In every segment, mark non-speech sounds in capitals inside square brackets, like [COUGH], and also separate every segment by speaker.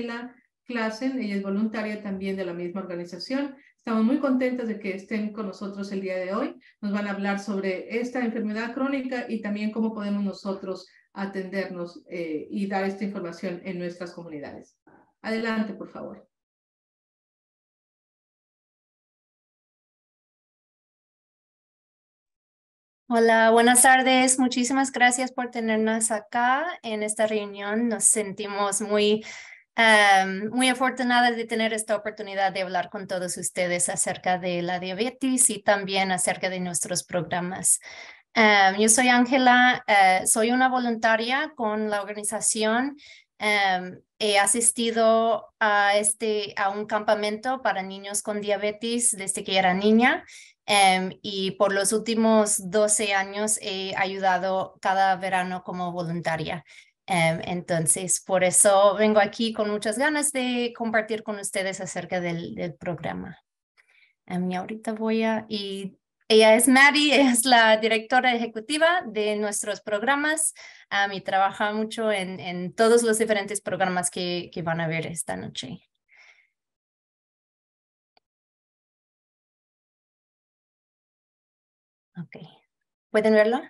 Speaker 1: la clasen, ella es voluntaria también de la misma organización. Estamos muy contentos de que estén con nosotros el día de hoy. Nos van a hablar sobre esta enfermedad crónica y también cómo podemos nosotros atendernos eh, y dar esta
Speaker 2: información en nuestras comunidades. Adelante, por favor.
Speaker 3: Hola, buenas tardes. Muchísimas gracias por tenernos acá en esta reunión. Nos sentimos muy muy afortunada de tener esta oportunidad de hablar con todos ustedes acerca de la diabetes y también acerca de nuestros programas. yo soy Ángela, eh, soy una voluntaria con la organización. he asistido a, este, a un campamento para niños con diabetes desde que era niña y por los últimos 12 años he ayudado cada verano como voluntaria. Em, entonces, por eso vengo aquí con muchas ganas de compartir con ustedes acerca del, programa. Em, y ahorita voy a... Y ella es Mary, [LAUGHS] es la directora ejecutiva de nuestros programas y trabaja mucho en, todos los diferentes programas que, van a ver esta noche. Ok, ¿pueden verlo?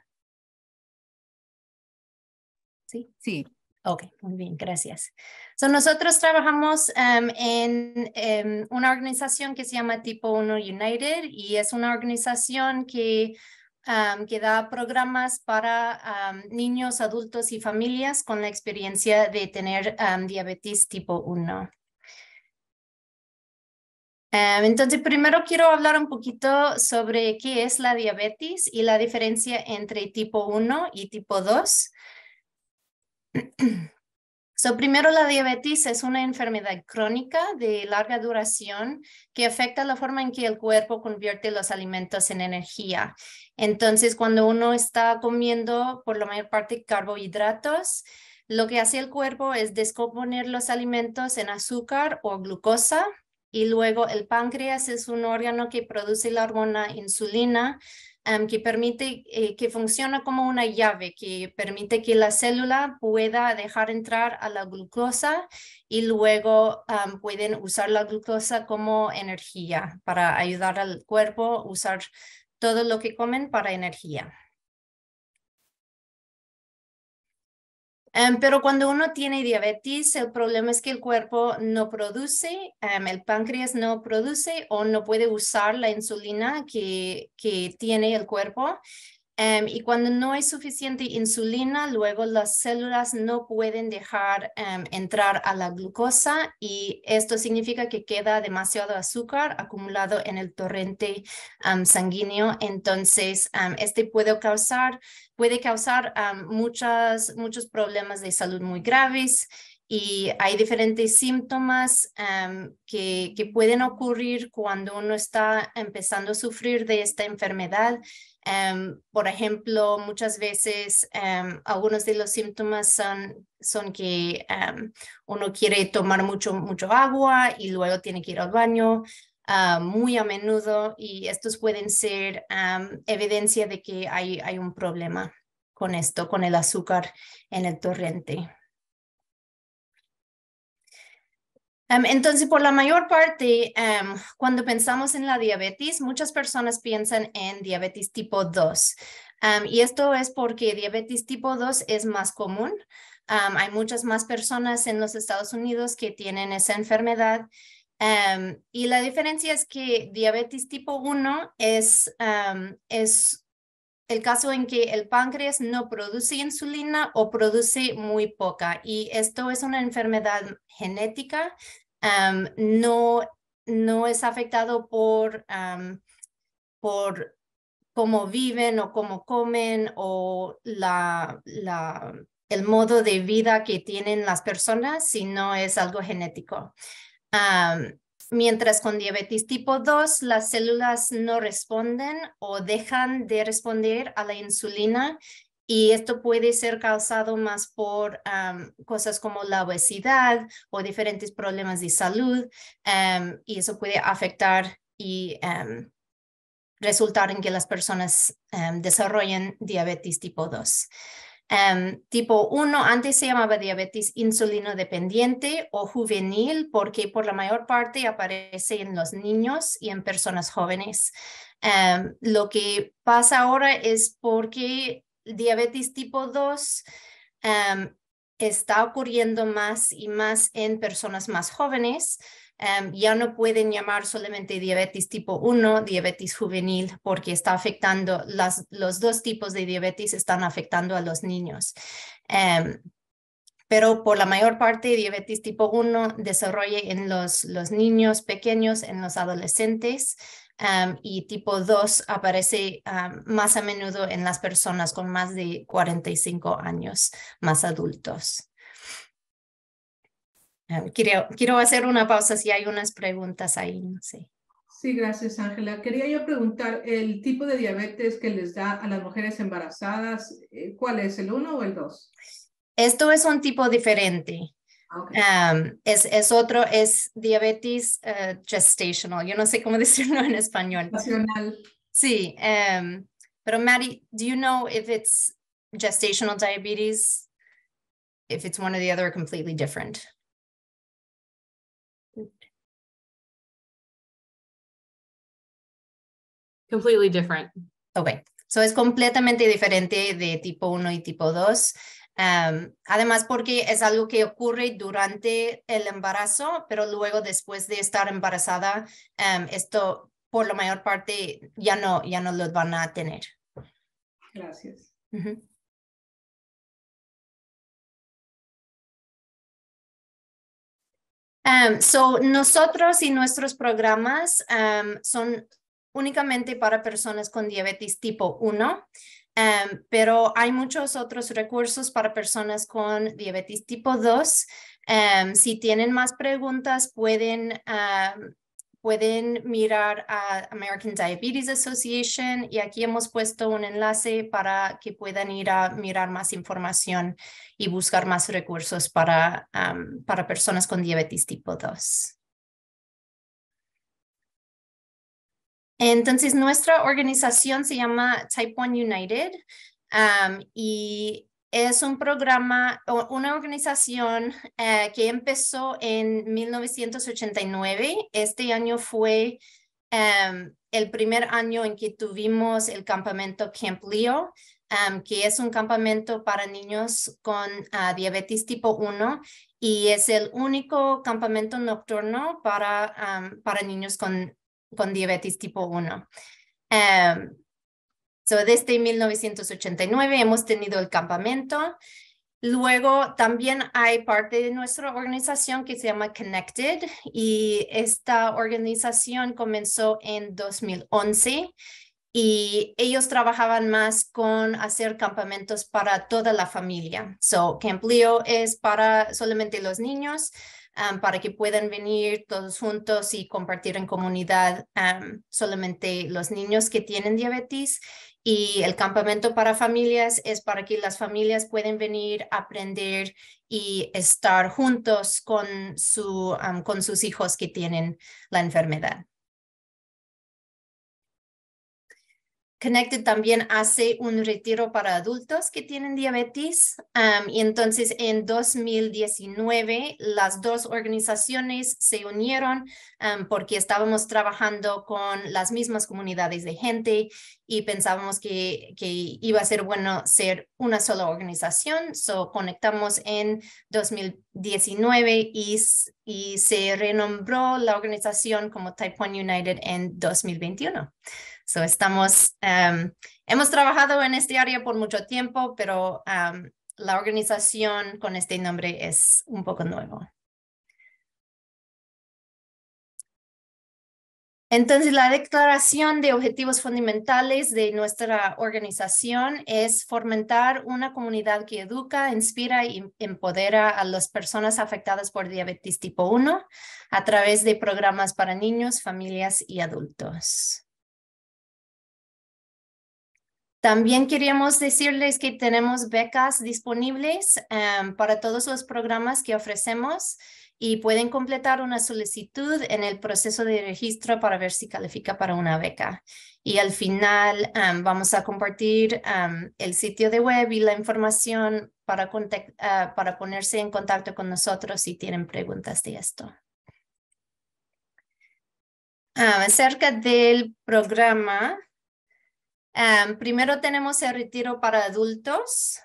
Speaker 3: Sí. Sí. Ok, muy bien, gracias. So nosotros trabajamos em, en em, una organización que se llama Tipo 1 United y es una organización que, em, que da programas para niños, adultos y familias con la experiencia de tener diabetes tipo 1. Entonces, primero quiero hablar un poquito sobre qué es la diabetes y la diferencia entre tipo 1 y tipo 2. So, primero, la diabetes es una enfermedad crónica de larga duración que afecta la forma en que el cuerpo convierte los alimentos en energía. Entonces, cuando uno está comiendo por la mayor parte carbohidratos, lo que hace el cuerpo es descomponer los alimentos en azúcar o glucosa, y luego el páncreas es un órgano que produce la hormona insulina, que permite, eh, que funciona como una llave, que permite que la célula pueda dejar entrar a la glucosa y luego pueden usar la glucosa como energía para ayudar al cuerpo a usar todo lo que comen para energía. Em, pero cuando uno tiene diabetes, el problema es que el cuerpo no produce, em, el páncreas no produce o no puede usar la insulina que tiene el cuerpo Em, y cuando no hay suficiente insulina, luego las células no pueden dejar em, entrar a la glucosa y esto significa que queda demasiado azúcar acumulado en el torrente sanguíneo. Entonces, este puede causar, puede causar muchas, muchos problemas de salud muy graves y hay diferentes síntomas que, pueden ocurrir cuando uno está empezando a sufrir de esta enfermedad. por ejemplo, muchas veces algunos de los síntomas son, que uno quiere tomar mucho, mucho agua y luego tiene que ir al baño. Ah, muy a menudo y estos pueden ser evidencia de que hay un problema con esto, con el azúcar en el torrente. Em, entonces, por la mayor parte, em, cuando pensamos en la diabetes, muchas personas piensan en diabetes tipo 2. Em, y esto es porque diabetes tipo 2 es más común. hay muchas más personas en los Estados Unidos que tienen esa enfermedad. y la diferencia es que diabetes tipo 1 es, es el caso en que el páncreas no produce insulina o produce muy poca. Y esto es una enfermedad genética no, es afectado por, por cómo viven o cómo comen o el modo de vida que tienen las personas, sino es algo genético. mientras con diabetes tipo 2 las células no responden o dejan de responder a la insulina y esto puede ser causado más por cosas como la obesidad o diferentes problemas de salud. y eso puede afectar y resultar en que las personas desarrollen diabetes tipo 2. tipo 1 antes se llamaba diabetes insulino dependiente o juvenil porque por la mayor parte aparece en los niños y en personas jóvenes. lo que pasa ahora es porque diabetes tipo 2 em, está ocurriendo más y más en personas más jóvenes. Em, ya no pueden llamar solamente diabetes tipo 1, diabetes juvenil, porque está afectando, los dos tipos de diabetes están afectando a los niños. Em, pero por la mayor parte diabetes tipo 1 desarrolla en los, los niños pequeños, en los adolescentes, y tipo 2 aparece más a menudo en las personas con más de 45 años, más adultos. quiero, hacer una pausa si hay unas preguntas ahí. Sí,
Speaker 1: sí gracias Ángela. Quería yo preguntar, ¿el tipo de diabetes que les da a las mujeres
Speaker 3: embarazadas, eh, cuál es, el 1 o el 2? Esto es un tipo diferente. Um, es, otro, es diabetes eh, gestational. Yo no sé cómo [LAUGHS] decirlo en español. Gestacional. Sí, em, pero Maddie, do you know if it's gestational diabetes, if it's one or the other, completely different? Completely different. Okay. So es completamente diferente de tipo 1 y tipo 2. Em, además, porque es algo que ocurre durante el embarazo, pero luego después de estar embarazada, em, esto por la mayor parte ya no, ya no lo van a tener.
Speaker 2: Gracias.
Speaker 3: Em, so, nosotros y nuestros programas son únicamente para personas con diabetes tipo 1. Em, pero hay muchos otros recursos para personas con diabetes tipo 2. Em, si tienen más preguntas, pueden, pueden mirar a American Diabetes Association y aquí hemos puesto un enlace para que puedan ir a mirar más información y buscar más recursos para personas con diabetes tipo 2. Entonces, nuestra organización se llama Type 1 United um, y es un programa, una organización eh, que empezó en 1989. Este año fue um, el primer año en que tuvimos el campamento Camp Leo, um, que es un campamento para niños con ah, diabetes tipo 1 y es el único campamento nocturno para, para niños con con diabetes tipo 1. Em, so desde 1989 hemos tenido el campamento. Luego también hay parte de nuestra organización que se llama Connected y esta organización comenzó en 2011 y ellos trabajaban más con hacer campamentos para toda la familia. So, Camp Leo es para solamente los niños, para que puedan venir todos juntos y compartir en comunidad solamente los niños que tienen diabetes. Y el campamento para familias es para que las familias puedan venir aprender y estar juntos con, su, con sus hijos que tienen la enfermedad. Connected también hace un retiro para adultos que tienen diabetes. y entonces en 2019 las dos organizaciones se unieron porque estábamos trabajando con las mismas comunidades de gente y pensábamos que, que iba a ser bueno ser una sola organización. So conectamos en 2019 y, y se renombró la organización como Taiwan United en 2021. So estamos, em, hemos trabajado en este área por mucho tiempo, pero em, la organización con este nombre es un
Speaker 2: poco nuevo.
Speaker 3: Entonces, la declaración de objetivos fundamentales de nuestra organización es fomentar una comunidad que educa, inspira y empodera a las personas afectadas por diabetes tipo 1 a través de programas para niños, familias y adultos. También queríamos decirles que tenemos becas disponibles em, para todos los programas que ofrecemos y pueden completar una solicitud en el proceso de registro para ver si califica para una beca. Y al final em, vamos a compartir em, el sitio de web y la información eh, para, ponerse en contacto con nosotros si tienen preguntas de esto. Ah, acerca del programa, Em, primero tenemos el retiro para adultos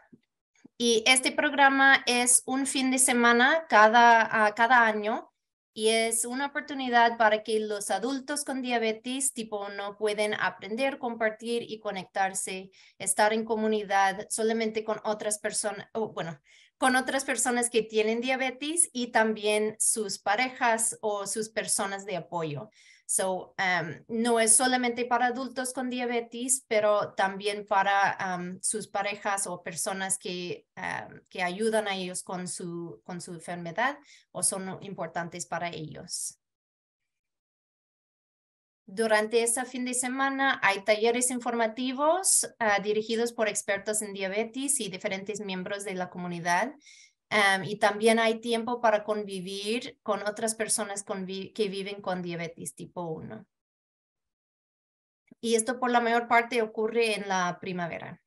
Speaker 3: y este programa es un fin de semana cada, ah, cada año y es una oportunidad para que los adultos con diabetes tipo 1 pueden aprender, compartir y conectarse, estar en comunidad solamente con otras personas, bueno, con otras personas que tienen diabetes y también sus parejas o sus personas de apoyo. So, um, no es solamente para adultos con diabetes, pero también para um, sus parejas o personas que, um, que ayudan a ellos con su, con su enfermedad o son importantes para ellos. Durante este fin de semana hay talleres informativos ah, dirigidos por expertos en diabetes y diferentes miembros de la comunidad. Em, y también hay tiempo para convivir con otras personas que viven con diabetes tipo 1. Y esto por la mayor parte ocurre en la primavera.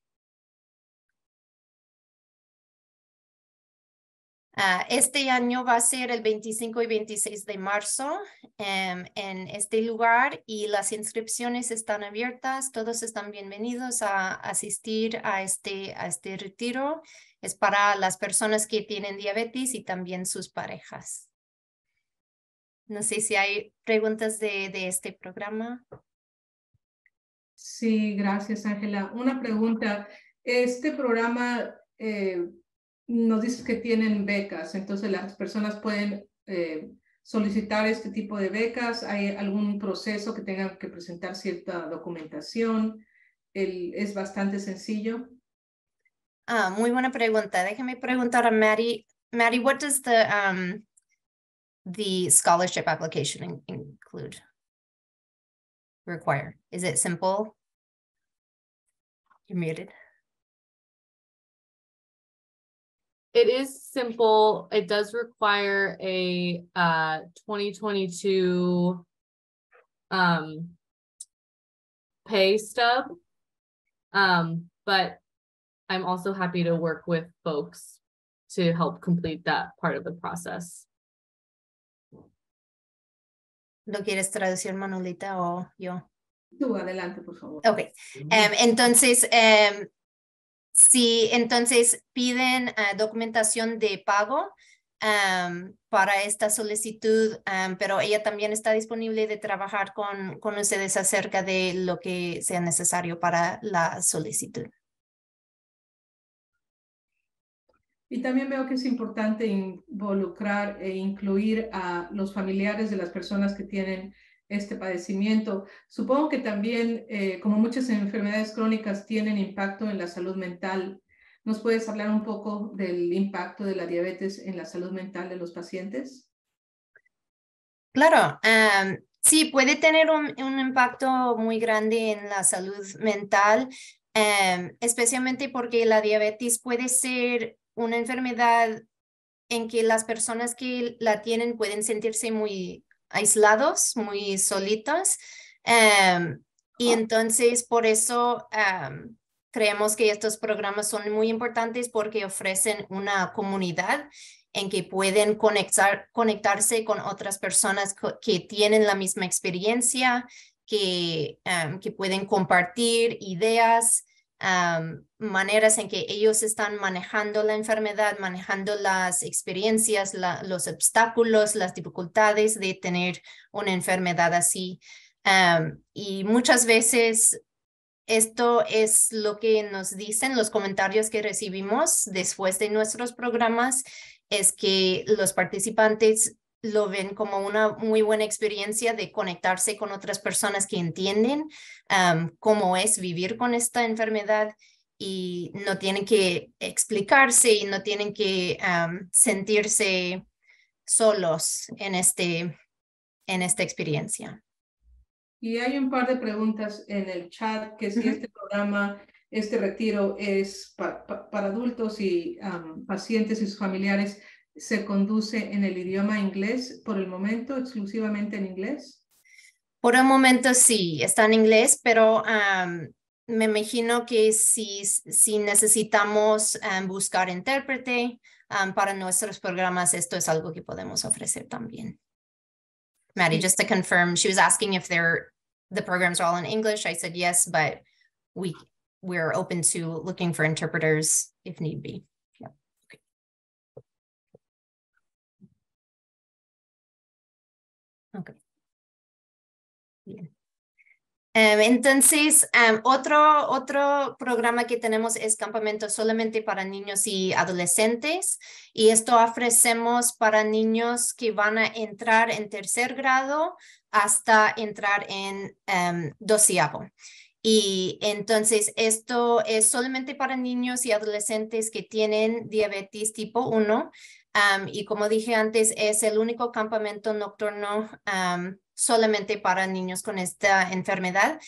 Speaker 2: Ah, este
Speaker 3: año va a ser el 25 y 26 de marzo em, en este lugar y las inscripciones están abiertas. Todos están bienvenidos a asistir a este, a este retiro. Es para las personas que tienen diabetes y también sus parejas. No sé si hay preguntas de, este programa.
Speaker 1: Sí, gracias, Ángela. Una pregunta. Este programa... Eh, nos dice que tienen becas, entonces las personas pueden eh, solicitar este tipo de becas, hay algún proceso que tengan que presentar cierta documentación, es bastante sencillo.
Speaker 3: Ah, muy buena pregunta. Déjame preguntar a Mary. Mary, what does the um, the scholarship application include?
Speaker 2: Require? Is it simple? You're muted. it is simple. It does require a uh, 2022 um, pay stub. Um, but I'm also happy to work with folks to help complete that part of the
Speaker 3: process. ¿Lo quieres traducir, Manolita, o yo? Tú, adelante, por favor. Ok. Um, entonces, um, Sí, entonces piden ah, documentación de pago para esta solicitud, pero ella también está disponible de trabajar con ustedes acerca de lo que sea necesario para la solicitud.
Speaker 1: Y también veo que es importante involucrar e incluir a los familiares de las personas que tienen este padecimiento. Supongo que también, eh, como muchas enfermedades crónicas, tienen impacto en la salud mental. ¿Nos puedes hablar un poco del impacto de la diabetes en la salud mental de
Speaker 3: los pacientes? Claro, em, sí, puede tener un, impacto muy grande en la salud mental, em, especialmente porque la diabetes puede ser una enfermedad en que las personas que la tienen pueden sentirse muy aislados, muy solitos. Em, y entonces por eso em, creemos que estos programas son muy importantes porque ofrecen una comunidad en que pueden conectar, conectarse con otras personas que tienen la misma experiencia, que, em, que pueden compartir ideas maneras en que ellos están manejando la enfermedad, manejando las experiencias, los obstáculos, las dificultades de tener una enfermedad así. y muchas veces esto es lo que nos dicen los comentarios que recibimos después de nuestros programas, es que los participantes lo ven como una muy buena experiencia de conectarse con otras personas que entienden cómo es vivir con esta enfermedad y no tienen que explicarse y no tienen que sentirse solos en, este, en esta experiencia.
Speaker 1: Y hay un par de preguntas en el chat que si este programa, este retiro es para adultos y pacientes y sus familiares se conduce en el idioma inglés por el momento, exclusivamente en inglés?
Speaker 3: Por el momento sí, está en inglés, pero me imagino que si, si necesitamos buscar intérprete para nuestros programas, esto es algo que podemos ofrecer también. Maddie, just to confirm, she was asking if they're, the programs are all in English. I said yes, but we, we're open to looking for interpreters if need be. Ok. Bien. Em, entonces, em, otro, otro programa que tenemos es campamento solamente para niños y adolescentes. Y esto ofrecemos para niños que van a entrar en tercer grado hasta entrar en em, doceavo. Y entonces esto es solamente para niños y adolescentes que tienen diabetes tipo 1 y como dije antes, es el único campamento nocturno solamente para niños con esta enfermedad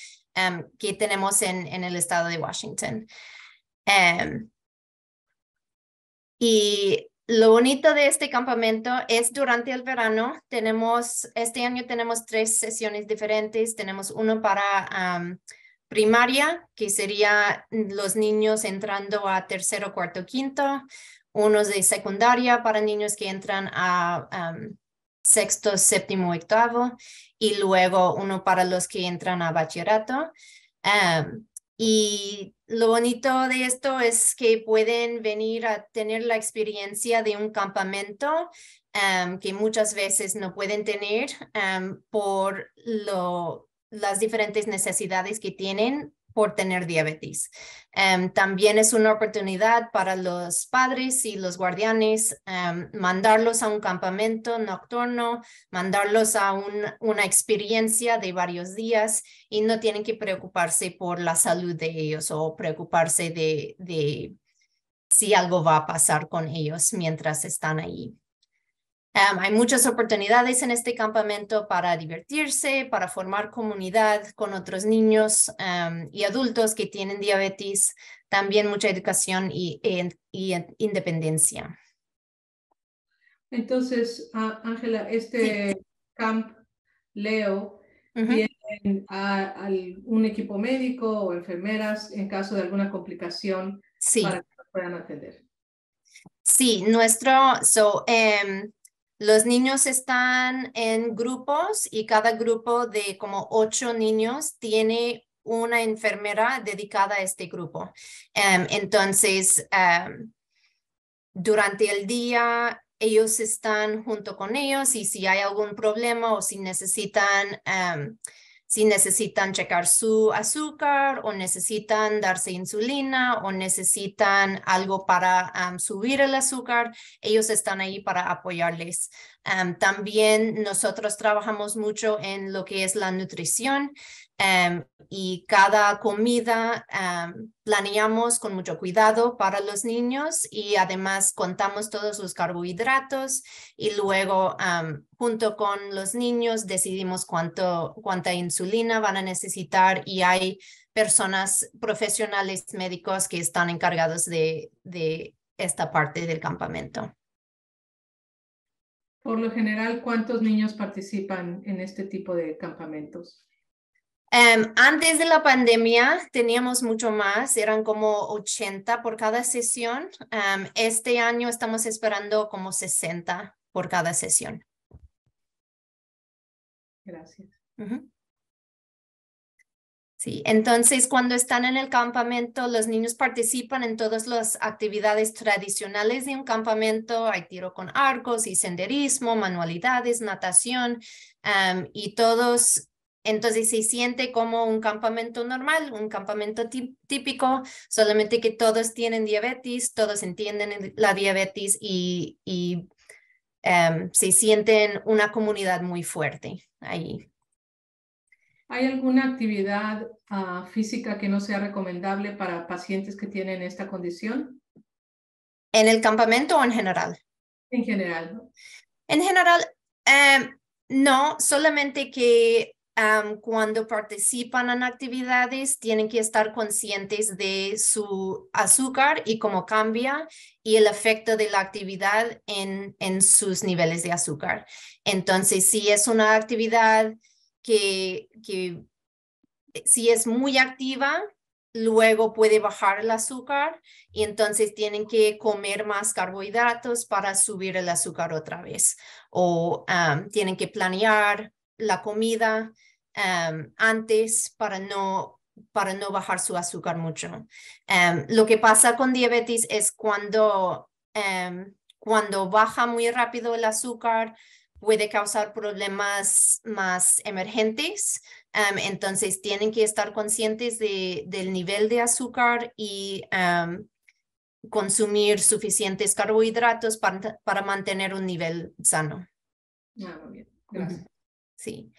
Speaker 3: que tenemos en, el estado de Washington. y lo bonito de este campamento es durante el verano, tenemos, este año tenemos tres sesiones diferentes, tenemos uno para primaria, que sería los niños entrando a tercero, cuarto, quinto, unos de secundaria para niños que entran a sexto, séptimo, octavo, y luego uno para los que entran a bachillerato. y lo bonito de esto es que pueden venir a tener la experiencia de un campamento que muchas veces no pueden tener por lo, las diferentes necesidades que tienen por tener diabetes. Em, también es una oportunidad para los padres y los guardianes em, mandarlos a un campamento nocturno, mandarlos a una experiencia de varios días y no tienen que preocuparse por la salud de ellos o preocuparse de, de si algo va a pasar con ellos mientras están ahí. Em, hay muchas oportunidades en este campamento para divertirse, para formar comunidad con otros niños em, y adultos que tienen diabetes, también mucha educación y, independencia.
Speaker 1: Entonces, Ángela, este camp Leo uh a, un equipo médico o enfermeras en caso de alguna complicación
Speaker 3: sí. para que puedan atender. Sí, nuestro, so, em, los niños están en grupos y cada grupo de como ocho niños tiene una enfermera dedicada a este grupo. Em, entonces, em, durante el día ellos están junto con ellos y si hay algún problema o si necesitan em, si necesitan checar su azúcar o necesitan darse insulina o necesitan algo para subir el azúcar, ellos están ahí para apoyarles también nosotros trabajamos mucho en lo que es la nutrición y cada comida planeamos con mucho cuidado para los niños y además contamos todos los carbohidratos y luego junto con los niños decidimos cuánta insulina van a necesitar y hay personas profesionales médicos que están encargados de esta parte del campamento.
Speaker 1: Por lo general, ¿cuántos niños participan en este tipo de campamentos?
Speaker 3: Em, antes de la pandemia teníamos mucho más, eran como 80 por cada sesión. Em, este año estamos esperando como 60 por cada sesión. Gracias entonces cuando están en el campamento, los niños participan en todas las actividades tradicionales de un campamento. Hay tiro con arcos y senderismo, manualidades, natación y todos. Entonces se siente como un campamento normal, un campamento típico, solamente que todos tienen diabetes, todos entienden la diabetes y, se sienten una comunidad muy fuerte ahí. ¿Hay
Speaker 1: alguna actividad Ah, física que no sea recomendable para pacientes que tienen esta condición?
Speaker 3: ¿En el campamento o en general? En general. En general, em, no, solamente que cuando participan en actividades tienen que estar conscientes de su azúcar y cómo cambia y el efecto de la actividad en, en sus niveles de azúcar. Entonces, si es una actividad que, que eh, si es muy activa, luego puede bajar el azúcar y entonces tienen que comer más carbohidratos para subir el azúcar otra vez o tienen que planear la comida antes para no para no bajar su azúcar mucho. lo que pasa con diabetes es cuando cuando baja muy rápido el azúcar puede causar problemas más emergentes entonces tienen que estar conscientes de, del nivel de azúcar y consumir suficientes carbohidratos para, mantener un nivel sano. Ah, Gracias. Sí.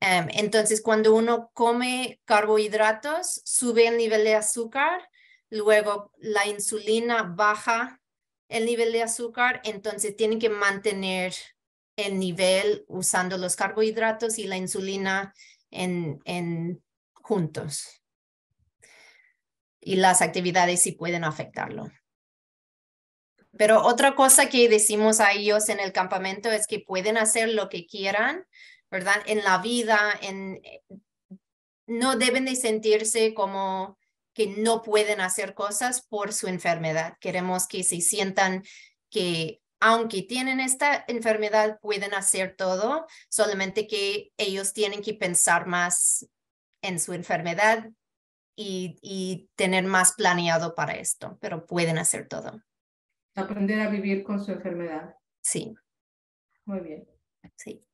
Speaker 3: entonces, cuando uno come carbohidratos, sube el nivel de azúcar, luego la insulina baja el nivel de azúcar, entonces tienen que mantener el nivel usando los carbohidratos y la insulina en, juntos. Y las actividades sí pueden afectarlo. Pero otra cosa que decimos a ellos en el campamento es que pueden hacer lo que quieran, ¿verdad? En la vida, en, eh, no deben de sentirse como que no pueden hacer cosas por su enfermedad. Queremos que se sientan que aunque tienen esta enfermedad, pueden hacer todo, solamente que ellos tienen que pensar más en su enfermedad y, tener más planeado para esto, pero pueden hacer todo. Aprender a vivir con su enfermedad. Sí. Muy bien. Sí.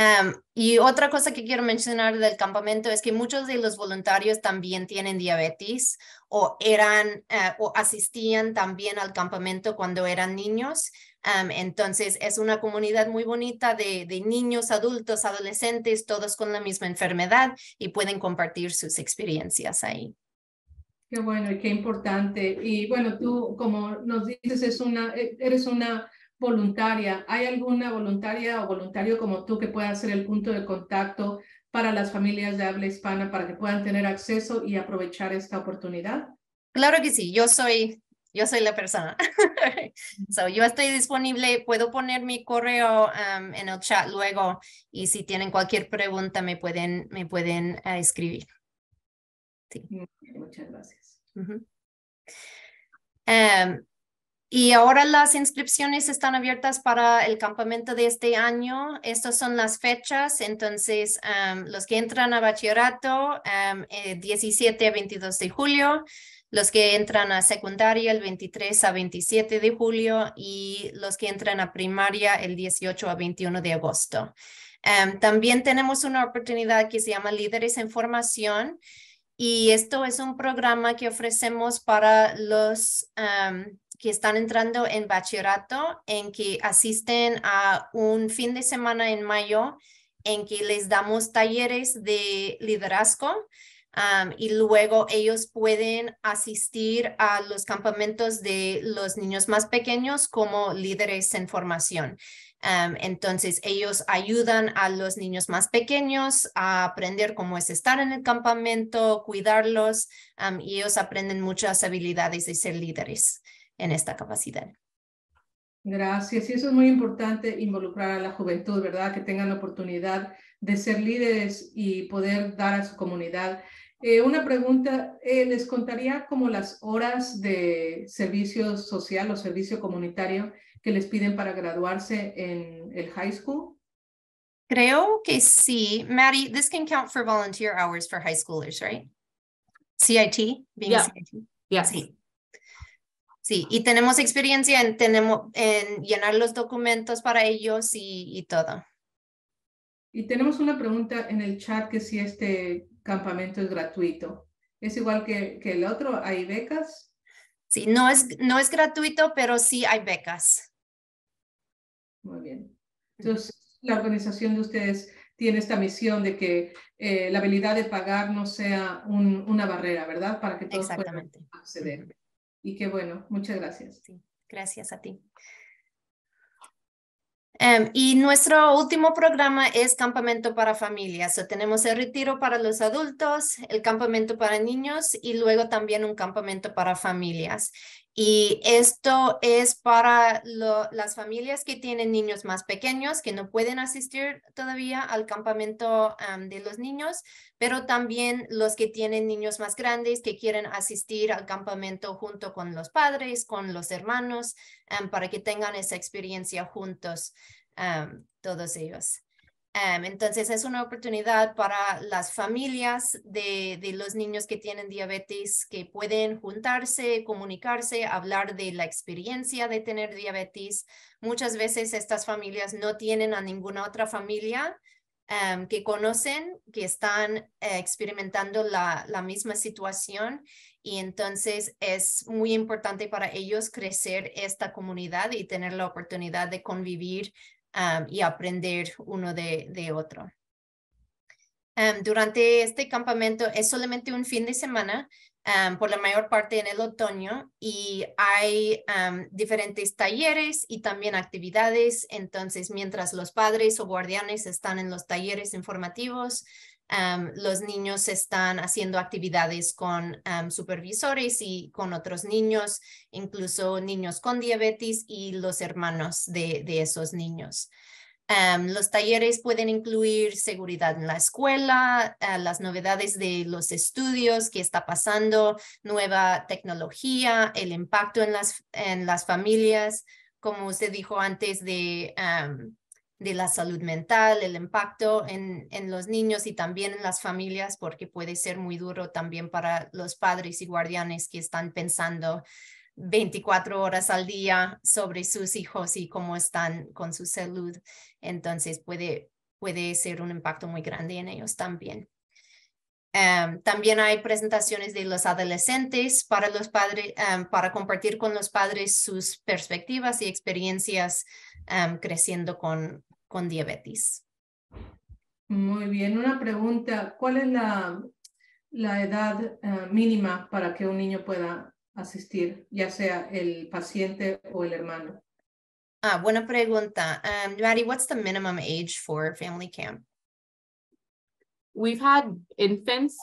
Speaker 3: Em, y otra cosa que quiero mencionar del campamento es que muchos de los voluntarios también tienen diabetes o eran eh, o asistían también al campamento cuando eran niños. Em, entonces es una comunidad muy bonita de, niños, adultos, adolescentes, todos con la misma enfermedad y pueden compartir sus experiencias ahí.
Speaker 1: Qué bueno y qué importante. Y bueno, tú como nos dices, es una, eh, eres una voluntaria? ¿Hay alguna voluntaria o voluntario como tú que pueda ser el punto de contacto para las familias de habla hispana para que puedan tener acceso y aprovechar esta oportunidad?
Speaker 3: Claro que sí, yo soy, yo soy la persona. [LAUGHS] so, yo estoy disponible, puedo poner mi correo um, en el chat luego y si tienen cualquier pregunta me pueden, me pueden eh, escribir. Muchas gracias. Y ahora las inscripciones están abiertas para el campamento de este año. Estas son las fechas. Entonces, los que entran a bachillerato, el eh, 17 a 22 de julio. Los que entran a secundaria, el 23 a 27 de julio. Y los que entran a primaria, el 18 a 21 de agosto. también tenemos una oportunidad que se llama Líderes en Formación. Y esto es un programa que ofrecemos para los que están entrando en bachillerato, en que asisten a un fin de semana en mayo, en que les damos talleres de liderazgo y luego ellos pueden asistir a los campamentos de los niños más pequeños como líderes en formación. entonces, ellos ayudan a los niños más pequeños a aprender cómo es estar en el campamento, cuidarlos, y ellos aprenden muchas habilidades de ser líderes en esta capacidad.
Speaker 1: Gracias. Y eso es muy importante, involucrar a la juventud, ¿verdad? Que tengan la oportunidad de ser líderes y poder dar a su comunidad. Eh, una pregunta, eh, ¿les contaría como las horas de servicio social o servicio comunitario que les piden para graduarse
Speaker 3: en el high school? Creo que sí. Maddie, this can count for volunteer hours for high schoolers, right? CIT, being CIT. Sí. Sí, y tenemos experiencia en, tenemos, en llenar los documentos para ellos y, y, todo.
Speaker 1: Y tenemos una pregunta en el chat que si este campamento es gratuito. ¿Es igual que, que el otro? ¿Hay becas?
Speaker 3: Sí, no es, no es gratuito, pero sí hay becas. Muy bien. Entonces, la organización de ustedes tiene esta misión de que
Speaker 1: eh, la habilidad de pagar no sea una barrera, ¿verdad? Para que todos puedan acceder y qué bueno, muchas
Speaker 3: gracias. Sí, gracias a ti. Em, y nuestro último programa es campamento para familias. tenemos el retiro para los adultos, el campamento para niños y luego también un campamento para familias. Y esto es para las familias que tienen niños más pequeños, que no pueden asistir todavía al campamento de los niños, pero también los que tienen niños más grandes que quieren asistir al campamento junto con los padres, con los hermanos, para que tengan esa experiencia juntos todos ellos. Em, entonces es una oportunidad para las familias de, los niños que tienen diabetes que pueden juntarse, comunicarse, hablar de la experiencia de tener diabetes. Muchas veces estas familias no tienen a ninguna otra familia em, que conocen, que están eh, experimentando la misma situación y entonces es muy importante para ellos crecer esta comunidad y tener la oportunidad de convivir y aprender uno de, otro. durante este campamento es solamente un fin de semana, por la mayor parte en el otoño, y hay diferentes talleres y también actividades. Entonces, mientras los padres o guardianes están en los talleres informativos, los niños están haciendo actividades con supervisores y con otros niños, incluso niños con diabetes y los hermanos de, esos niños. los talleres pueden incluir seguridad en la escuela, las novedades de los estudios que está pasando, nueva tecnología, el impacto en las, familias, como usted dijo antes de de la salud mental, el impacto en, en, los niños y también en las familias, porque puede ser muy duro también para los padres y guardianes que están pensando 24 horas al día sobre sus hijos y cómo están con su salud. Entonces puede, puede ser un impacto muy grande en ellos también. Em, también hay presentaciones de los adolescentes para los padres, em, para compartir con los padres sus perspectivas y experiencias em, creciendo con, con diabetes.
Speaker 1: Muy bien, una pregunta. ¿Cuál es la, la edad uh, mínima para que un niño pueda
Speaker 3: asistir, ya sea el paciente o el hermano? Ah, buena pregunta. Um, Maddie, what's the minimum age for family camp? We've
Speaker 2: had infants,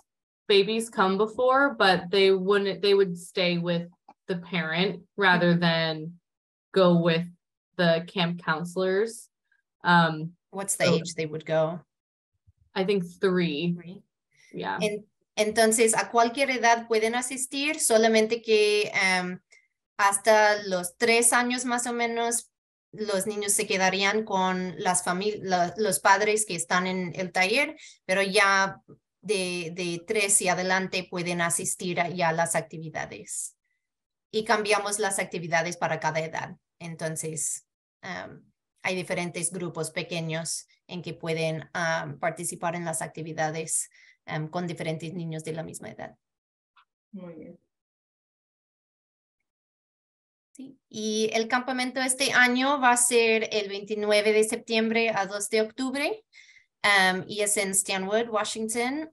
Speaker 2: babies come before, but they wouldn't, they would stay with the parent rather mm-hmm. than go with the camp counselors. Um, What's the age they would go? I think three.
Speaker 3: Yeah. entonces, a cualquier edad pueden asistir, solamente que em, hasta los tres años más o menos los niños se quedarían con las los padres que están en el taller, pero ya de, tres y adelante pueden asistir ya a las actividades. Y cambiamos las actividades para cada edad. Entonces, em, hay diferentes grupos pequeños en que pueden ah, participar en las actividades ah, con diferentes niños de la misma edad. Muy bien. Sí. Y el campamento este año va a ser el 29 de septiembre a 2 de octubre. Ah, y es en Stanwood, Washington.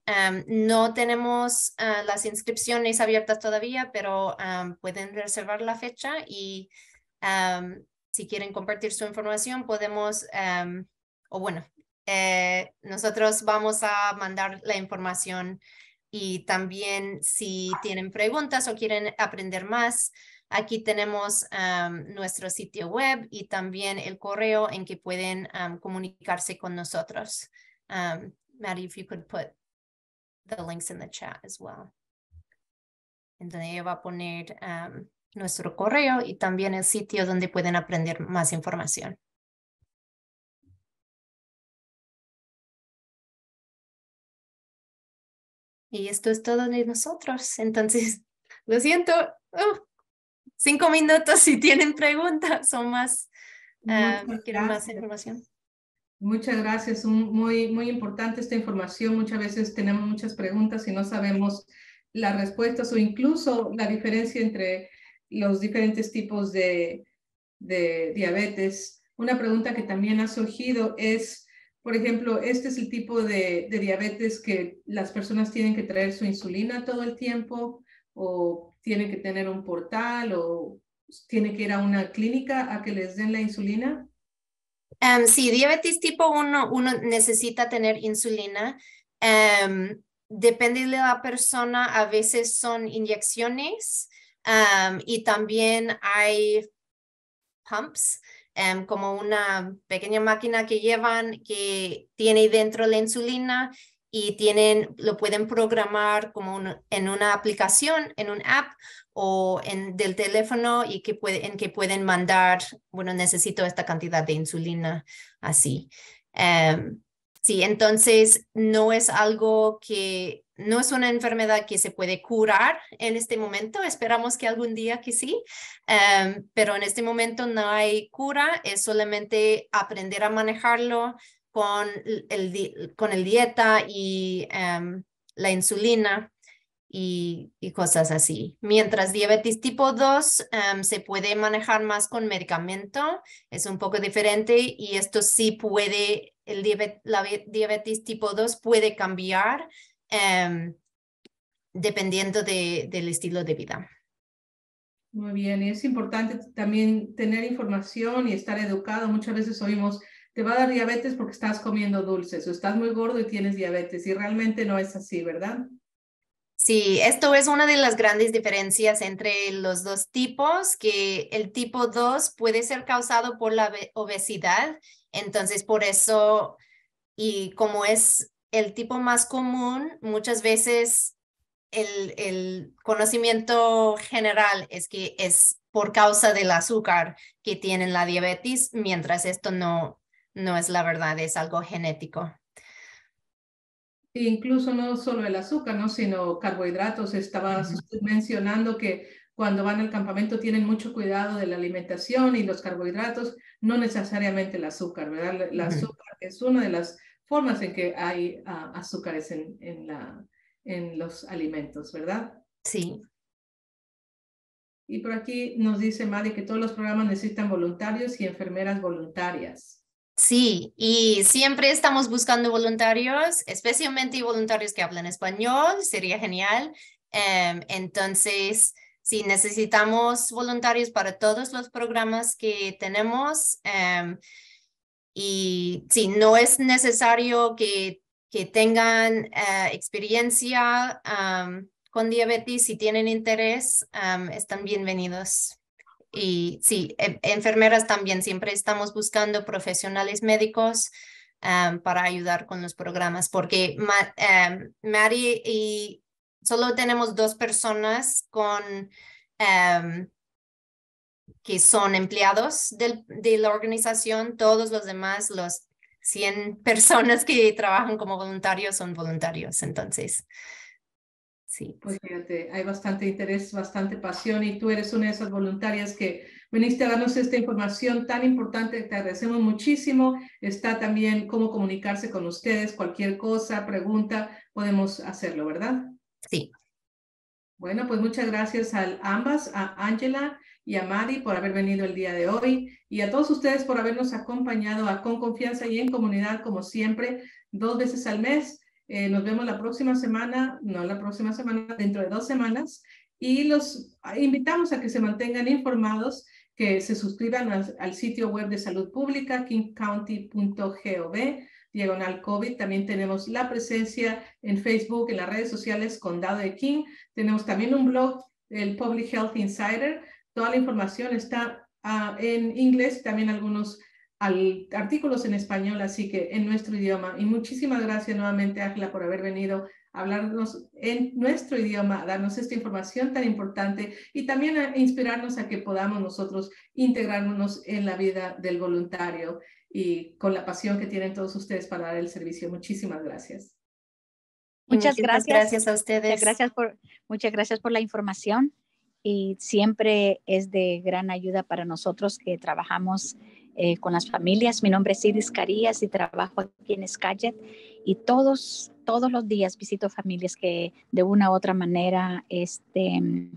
Speaker 3: no tenemos las inscripciones abiertas todavía, pero pueden reservar la fecha y si quieren compartir su información, podemos, em, o bueno, eh, nosotros vamos a mandar la información y también si tienen preguntas o quieren aprender más, aquí tenemos em, nuestro sitio web y también el correo en que pueden em, comunicarse con nosotros. Maddie, if you could put the links in the chat as well. Entonces va a poner nuestro correo y también el sitio donde pueden aprender más información. Y esto es todo de nosotros. Entonces, [LAUGHS] lo siento, uh, cinco minutos si tienen preguntas o más, ah, más
Speaker 1: información. Muchas gracias, muy, muy importante esta información. Muchas veces tenemos muchas preguntas y no sabemos las respuestas o incluso la diferencia entre los diferentes tipos de, de diabetes. Una pregunta que también ha surgido es, por ejemplo, este es el tipo de, de, diabetes que las personas tienen que traer su insulina todo el tiempo o tienen que tener un portal o tiene que ir a una clínica a que les den la insulina.
Speaker 3: Em, sí, diabetes tipo 1, uno necesita tener insulina. Em, depende de la persona, a veces son inyecciones y también hay pumps, em, como una pequeña máquina que llevan que tiene dentro la insulina y tienen, lo pueden programar como en una aplicación, en un app o en del teléfono y que en que pueden mandar, bueno, necesito esta cantidad de insulina así. Em, sí, entonces no es algo que no es una enfermedad que se puede curar en este momento, esperamos que algún día que sí, em, pero en este momento no hay cura, es solamente aprender a manejarlo con el, dieta y em, la insulina y, cosas así. Mientras diabetes tipo 2 em, se puede manejar más con medicamento, es un poco diferente y esto sí puede, la diabetes tipo 2 puede cambiar Em, dependiendo del estilo de vida.
Speaker 1: Muy bien, y es importante también tener información y estar educado. Muchas veces oímos, te va a dar diabetes porque estás comiendo dulces o estás muy gordo y tienes diabetes, y realmente no es así, ¿verdad? Sí,
Speaker 3: esto es una de las grandes diferencias entre los dos tipos, que el tipo 2 puede ser causado por la obesidad, entonces por eso, y como es el tipo más común, muchas veces el, el, conocimiento general es que es por causa del azúcar que tienen la diabetes, mientras esto no, no es la verdad, es algo genético. E
Speaker 1: incluso no solo el azúcar, ¿no? sino carbohidratos. Estabas mencionando que cuando van al campamento tienen mucho cuidado de la alimentación y los carbohidratos, no necesariamente el azúcar, ¿verdad? El, azúcar es una de las formas en que hay ah, azúcares en, la, en los alimentos, ¿verdad? Sí. Y por aquí nos dice Madi que todos los programas necesitan voluntarios y enfermeras voluntarias.
Speaker 3: Sí, y siempre estamos buscando voluntarios, especialmente voluntarios que hablan español, sería genial. Em, entonces, si necesitamos voluntarios para todos los programas que tenemos. Em, y sí, no es necesario que, que tengan eh, experiencia con diabetes. Si tienen interés, están bienvenidos. Y sí, em, enfermeras también siempre estamos buscando profesionales médicos para ayudar con los programas, porque em, Mary y solo tenemos dos personas con em, que son empleados de la organización, todos los demás, los 100 personas que trabajan como voluntarios son voluntarios. Entonces, sí. Pues fíjate, hay bastante interés, bastante pasión y
Speaker 1: tú eres una de esas voluntarias que viniste a darnos esta información tan importante. Te agradecemos muchísimo. Está también cómo comunicarse con ustedes, cualquier cosa, pregunta, podemos hacerlo, ¿verdad? Sí. Bueno, pues muchas gracias a ambas, a Ángela y a Mari por haber venido el día de hoy y a todos ustedes por habernos acompañado a Con Confianza y en Comunidad, como siempre, dos veces al mes. Eh, nos vemos la próxima semana, no la próxima semana, dentro de dos semanas. Y los invitamos a que se mantengan informados, que se suscriban al sitio web de salud pública, kingcounty.gov, diagonal COVID. También tenemos la presencia en Facebook, en las redes sociales Condado de King. Tenemos también un blog, el Public Health Insider, Toda la información está ah, en inglés, también algunos artículos en español, así que en nuestro idioma. Y muchísimas gracias nuevamente, Ángela, por haber venido a hablarnos en nuestro idioma, darnos esta información tan importante y también a inspirarnos a que podamos nosotros integrarnos en la vida del voluntario y con la pasión que tienen todos ustedes para dar el servicio. Muchísimas gracias. Muchas, gracias. a ustedes. muchas gracias por la información y siempre es de gran ayuda para nosotros que trabajamos eh, con las familias. Mi nombre es Iris Carías y trabajo aquí en SkyJet. y todos, todos los días visito familias que de una u otra manera este, mm,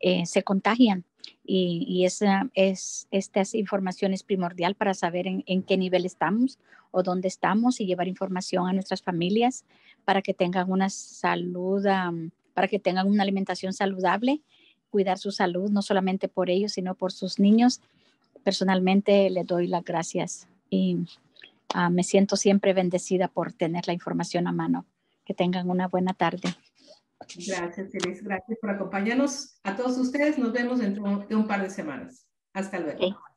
Speaker 1: eh, se contagian. Y, y esa, es, esta información es primordial para saber en, qué nivel estamos o dónde estamos y llevar información a nuestras familias para que tengan una salud, para que tengan una alimentación saludable cuidar su salud, no solamente por ellos, sino por sus niños. Personalmente le doy las gracias y ah, me siento siempre bendecida por tener la información a mano. Que tengan una buena tarde. Gracias, Feliz. Gracias por acompañarnos. A todos ustedes, nos vemos
Speaker 2: dentro de un par de semanas. Hasta luego.